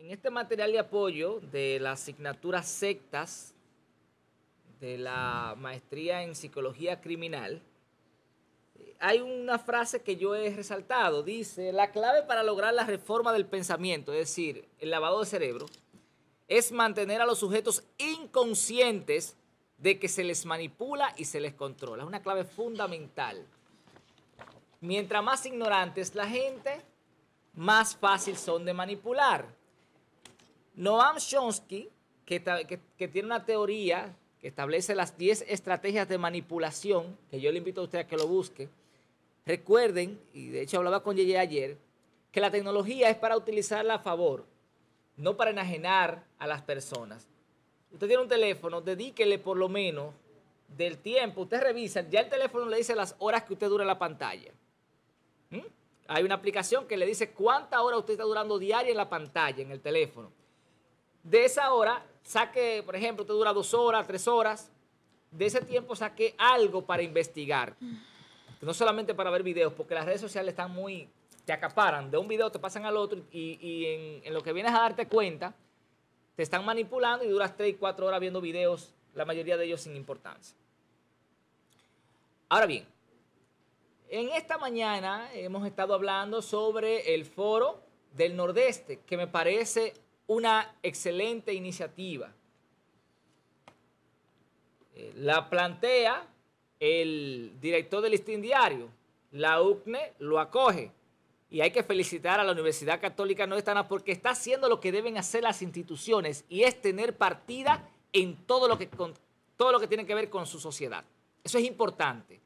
En este material de apoyo de la asignatura sectas de la maestría en psicología criminal, hay una frase que yo he resaltado. Dice, la clave para lograr la reforma del pensamiento, es decir, el lavado de cerebro, es mantener a los sujetos inconscientes de que se les manipula y se les controla. Es una clave fundamental. Mientras más ignorantes es la gente, más fácil son de manipular. Noam Chomsky, que, tiene una teoría que establece las 10 estrategias de manipulación, que yo le invito a usted a que lo busque. Recuerden, y de hecho hablaba con Yeye ayer, que la tecnología es para utilizarla a favor, no para enajenar a las personas. Usted tiene un teléfono, dedíquele por lo menos del tiempo. Usted revisa, ya el teléfono le dice las horas que usted dura en la pantalla. ¿Mm? Hay una aplicación que le dice cuánta hora usted está durando diaria en la pantalla, en el teléfono. De esa hora, saque, por ejemplo, te dura dos horas, tres horas. De ese tiempo saque algo para investigar. Mm. No solamente para ver videos, porque las redes sociales están muy... Te acaparan. De un video te pasan al otro y, en, en lo que vienes a darte cuenta, te están manipulando y duras tres, cuatro horas viendo videos, la mayoría de ellos sin importancia. Ahora bien, en esta mañana hemos estado hablando sobre el foro del Nordeste, que me parece una excelente iniciativa. Eh, la plantea el director del listín diario. La UCNE lo acoge. Y hay que felicitar a la Universidad Católica Nordestana porque está haciendo lo que deben hacer las instituciones y es tener partida en todo lo que, todo lo que tiene que ver con su sociedad. Eso es importante.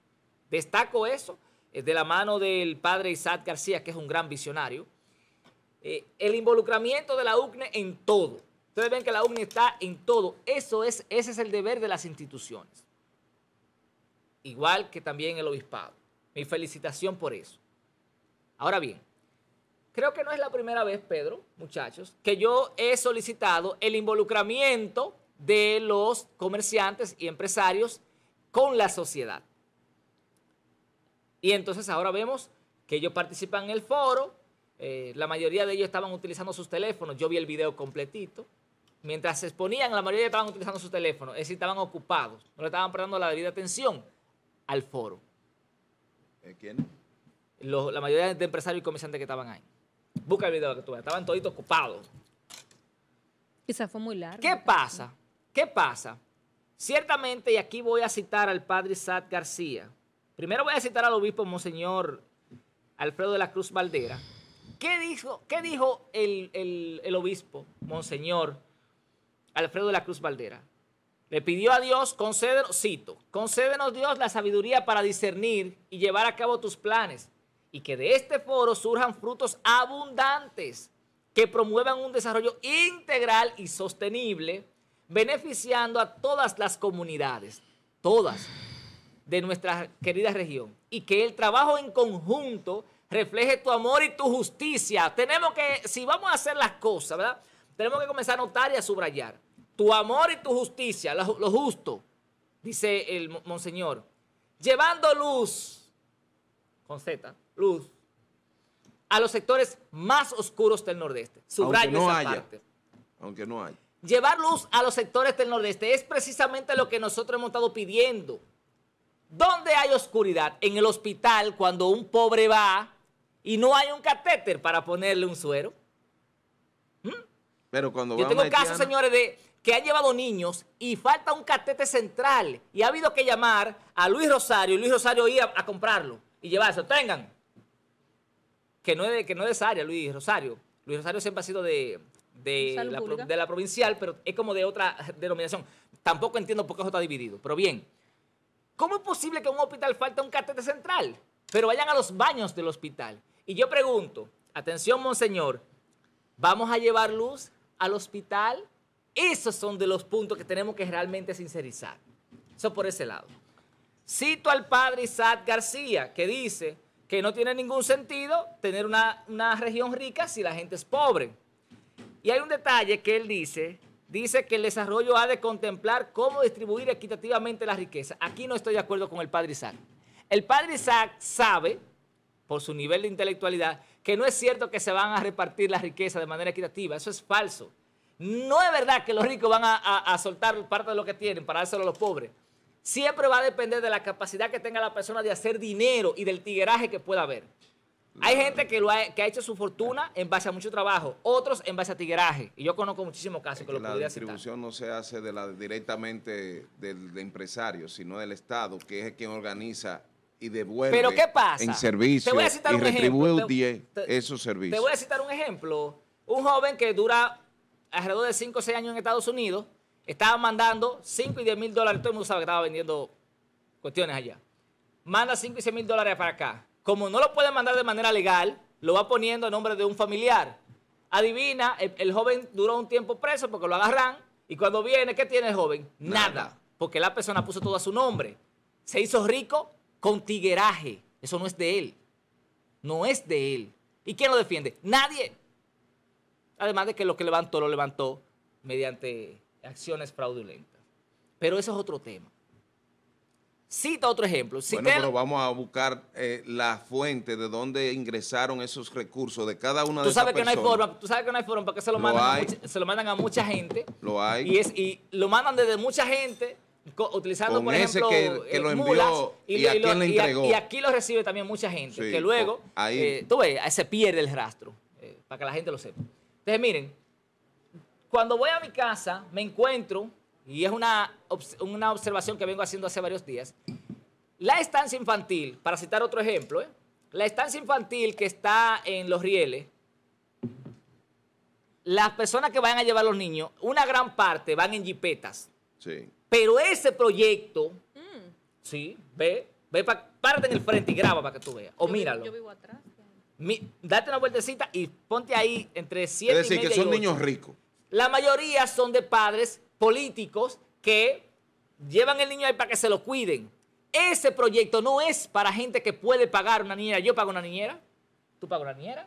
Destaco eso eh, de la mano del padre Isaac García, que es un gran visionario. Eh, el involucramiento de la UCNE en todo. Ustedes ven que la UCNE está en todo. Eso es, ese es el deber de las instituciones. Igual que también el obispado. Mi felicitación por eso. Ahora bien, creo que no es la primera vez, Pedro, muchachos, que yo he solicitado el involucramiento de los comerciantes y empresarios con la sociedad. Y entonces ahora vemos que ellos participan en el foro, eh, la mayoría de ellos estaban utilizando sus teléfonos. Yo vi el video completito. Mientras se exponían, la mayoría estaban utilizando sus teléfonos. Es decir, estaban ocupados. No le estaban prestando la debida atención al foro. ¿Eh, ¿Quién? la mayoría de empresarios y comerciantes que estaban ahí. Busca el video que tú veas. Estaban toditos ocupados. Quizás fue muy largo. ¿Qué pasa? ¿Qué pasa? Ciertamente, y aquí voy a citar al padre Sad García. Primero voy a citar al obispo Monseñor Alfredo de la Cruz Valdera ¿Qué dijo, dijo el, obispo, Monseñor Alfredo de la Cruz Valdera? Le pidió a Dios, concédenos, cito, concédenos Dios la sabiduría para discernir y llevar a cabo tus planes, y que de este foro surjan frutos abundantes que promuevan un desarrollo integral y sostenible, beneficiando a todas las comunidades, todas de nuestra querida región, y que el trabajo en conjunto refleje tu amor y tu justicia. Tenemos que, si vamos a hacer las cosas, ¿verdad? Tenemos que comenzar a notar y a subrayar. Tu amor y tu justicia, lo, justo, dice el monseñor. Llevando luz, con Z, luz, a los sectores más oscuros del Nordeste. Subrayo esa parte. Aunque no haya. Llevar luz a los sectores del Nordeste es precisamente lo que nosotros hemos estado pidiendo. ¿Dónde hay oscuridad? En el hospital, cuando un pobre va y no hay un catéter para ponerle un suero. ¿Mm? Pero cuando Yo tengo casos, señores, de que han llevado niños y falta un catéter central y ha habido que llamar a Luis Rosario y Luis Rosario iba a, comprarlo y llevárselo. tengan. Que no, es de, que no es esa área, Luis Rosario. Luis Rosario siempre ha sido de, la, provincial, pero es como de otra denominación. Tampoco entiendo por qué eso está dividido. Pero bien, ¿cómo es posible que en un hospital falta un catéter central? Pero vayan a los baños del hospital y yo pregunto, atención, monseñor, ¿vamos a llevar luz al hospital? Esos son de los puntos que tenemos que realmente sincerizar. Eso por ese lado. Cito al padre Isaac García, que dice que no tiene ningún sentido tener una, región rica si la gente es pobre. Y hay un detalle que él dice, dice que el desarrollo ha de contemplar cómo distribuir equitativamente la riqueza. Aquí no estoy de acuerdo con el padre Isaac. El padre Isaac sabe por su nivel de intelectualidad, que no es cierto que se van a repartir la riqueza de manera equitativa, eso es falso. No es verdad que los ricos van a, soltar parte de lo que tienen para dárselo a los pobres. Siempre va a depender de la capacidad que tenga la persona de hacer dinero y del tigueraje que pueda haber. Hay gente que, ha, que ha hecho su fortuna en base a mucho trabajo, otros en base a tigueraje. Y yo conozco muchísimos casos que, lo podría La distribución no se hace de la, directamente del, del empresario, sino del Estado, que es el quien organiza y devuelve ¿Pero qué pasa? en servicio y retribuye esos servicios. Te voy a citar un ejemplo. Un joven que dura alrededor de 5 o 6 años en Estados Unidos, estaba mandando 5 y 10 mil dólares. Todo el mundo sabe que estaba vendiendo cuestiones allá. Manda 5 y 100 mil dólares para acá. Como no lo puede mandar de manera legal, lo va poniendo en nombre de un familiar. Adivina, el, joven duró un tiempo preso porque lo agarran y cuando viene, ¿qué tiene el joven? Nada. Porque la persona puso todo a su nombre. Se hizo rico con tigueraje. Eso no es de él. No es de él. ¿Y quién lo defiende? Nadie. Además de que lo que levantó lo levantó mediante acciones fraudulentas. Pero eso es otro tema. Cita otro ejemplo. bueno, pero vamos a buscar eh, la fuente de dónde ingresaron esos recursos de cada una de esas personas. no hay forma, tú sabes que no hay forma, porque se lo, mandan a, mucha, se lo mandan a mucha gente. Lo hay. Y, y lo mandan desde mucha gente utilizando por ejemplo que, y, aquí lo recibe también mucha gente que luego eh, tú ves, se pierde el rastro eh, para que la gente lo sepa entonces miren cuando voy a mi casa me encuentro y es una, una observación que vengo haciendo hace varios días la estancia infantil para citar otro ejemplo eh, la estancia infantil que está en los rieles las personas que van a llevar los niños, una gran parte van en jipetas. Pero ese proyecto, mm. sí, ve, ve, párate en el frente y graba para que tú veas. O míralo. yo vivo atrás. date una vueltecita y ponte ahí entre siete Es decir, que son niños ricos. La mayoría son de padres políticos que llevan el niño ahí para que se lo cuiden. Ese proyecto no es para gente que puede pagar una niñera. Yo pago una niñera. ¿Tú pagas una niñera?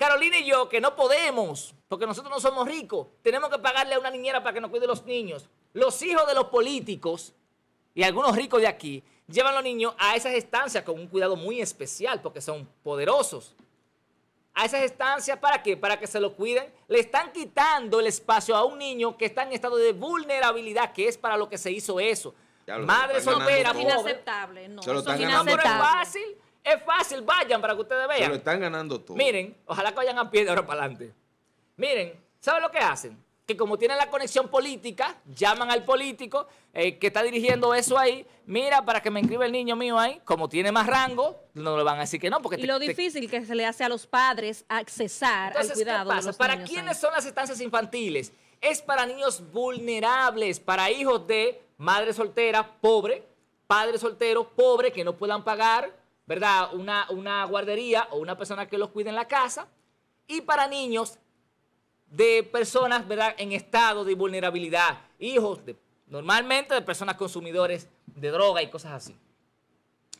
Carolina y yo, que no podemos, porque nosotros no somos ricos, tenemos que pagarle a una niñera para que nos cuide los niños. Los hijos de los políticos y algunos ricos de aquí llevan a los niños a esas estancias con un cuidado muy especial, porque son poderosos. A esas estancias, ¿para qué? Para que se lo cuiden. Le están quitando el espacio a un niño que está en estado de vulnerabilidad, que es para lo que se hizo eso. Madre soltera, Inaceptable, no. Eso es inaceptable. es fácil. Es fácil, vayan para que ustedes vean. Se lo están ganando todo. Miren, ojalá que vayan a pie de ahora para adelante. Miren, ¿saben lo que hacen? Que como tienen la conexión política, llaman al político eh, que está dirigiendo eso ahí. Mira, para que me inscriba el niño mío ahí, como tiene más rango, no le van a decir que no. y lo difícil que se le hace a los padres accesar al cuidado. ¿qué pasa? ¿Para quiénes son las estancias infantiles? Es para niños vulnerables, para hijos de madre soltera, pobre, padre soltero, pobre, que no puedan pagar ¿verdad? Una, guardería o una persona que los cuide en la casa. Y para niños de personas, ¿verdad? En estado de vulnerabilidad. Hijos de, normalmente de personas consumidores de droga y cosas así.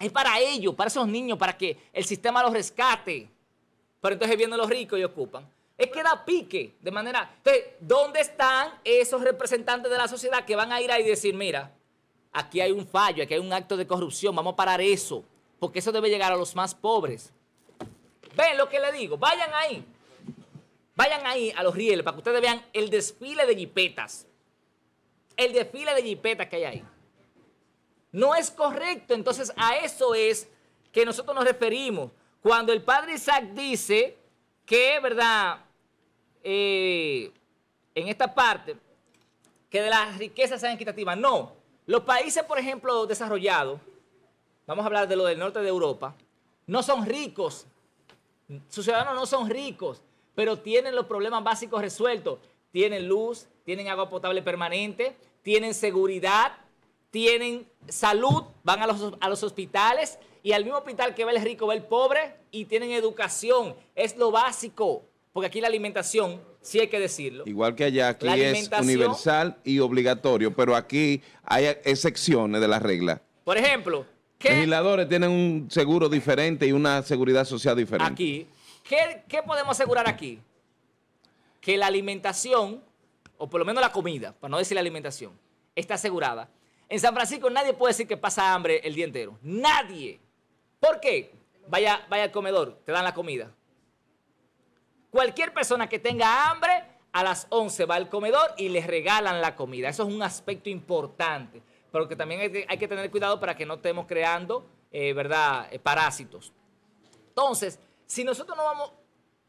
Es para ellos, para esos niños, para que el sistema los rescate. Pero entonces vienen los ricos y ocupan. Es que da pique de manera... Entonces, ¿dónde están esos representantes de la sociedad que van a ir ahí y decir, mira, aquí hay un fallo, aquí hay un acto de corrupción, vamos a parar eso? porque eso debe llegar a los más pobres. Ven lo que le digo, vayan ahí. Vayan ahí a los rieles para que ustedes vean el desfile de jipetas. El desfile de jipetas que hay ahí. No es correcto, entonces a eso es que nosotros nos referimos. Cuando el padre Isaac dice que, ¿verdad? Eh, en esta parte, que de las riquezas sean equitativas. No, los países, por ejemplo, desarrollados, vamos a hablar de lo del norte de Europa, no son ricos, sus ciudadanos no son ricos, pero tienen los problemas básicos resueltos. Tienen luz, tienen agua potable permanente, tienen seguridad, tienen salud, van a los, hospitales y al mismo hospital que va el rico va el pobre y tienen educación. Es lo básico, porque aquí la alimentación, sí hay que decirlo. Igual que allá, aquí es universal y obligatorio, pero aquí hay excepciones de las reglas. Por ejemplo, los Legisladores tienen un seguro diferente y una seguridad social diferente. Aquí, ¿qué, podemos asegurar aquí? Que la alimentación, o por lo menos la comida, para no decir la alimentación, está asegurada. En San Francisco nadie puede decir que pasa hambre el día entero. Nadie. ¿Por qué? Vaya, vaya al comedor, te dan la comida. Cualquier persona que tenga hambre, a las 11 va al comedor y les regalan la comida. Eso es un aspecto importante pero que también hay que, tener cuidado para que no estemos creando, eh, ¿verdad?, eh, parásitos. Entonces, si nosotros no vamos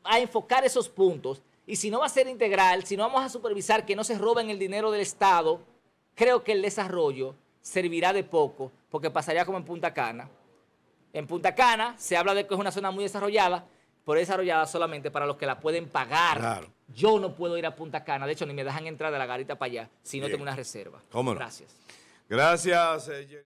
a enfocar esos puntos y si no va a ser integral, si no vamos a supervisar que no se roben el dinero del Estado, creo que el desarrollo servirá de poco, porque pasaría como en Punta Cana. En Punta Cana se habla de que es una zona muy desarrollada, pero desarrollada solamente para los que la pueden pagar. Yo no puedo ir a Punta Cana, de hecho ni me dejan entrar de la garita para allá si no tengo una reserva. Gracias. Gracias. Eh,